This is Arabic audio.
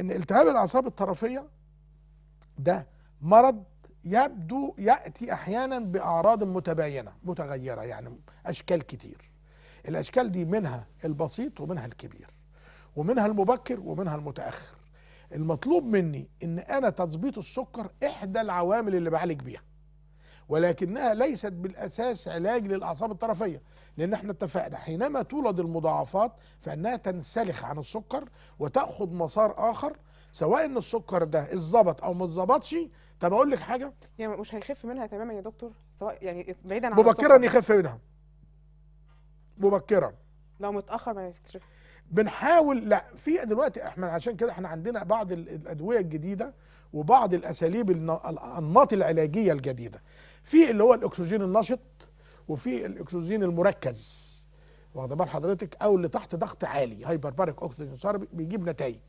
ان التهاب الاعصاب الطرفيه ده مرض يبدو ياتي احيانا باعراض متباينه متغيره يعني اشكال كتير الاشكال دي منها البسيط ومنها الكبير ومنها المبكر ومنها المتاخر المطلوب مني ان انا تظبيط السكر احدى العوامل اللي بعالج بيها ولكنها ليست بالأساس علاج للأعصاب الطرفية لأن احنا اتفقنا حينما تولد المضاعفات فإنها تنسلخ عن السكر وتأخذ مسار آخر سواء ان السكر ده اتظبط او ما اتظبطش طب اقول لك حاجه يعني مش هيخف منها تماما يا دكتور سواء يعني بعيدا عن مبكرا يخف منها مبكرا لو متاخر ما يكتشفش بنحاول لا في دلوقتي احنا عشان كده احنا عندنا بعض الادويه الجديده وبعض الاساليب الانماط العلاجيه الجديده في اللي هو الاكسجين النشط وفي الاكسجين المركز واخد بال حضرتك او اللي تحت ضغط عالي هايبرباريك اوكسجين ثيرابي بيجيب نتائج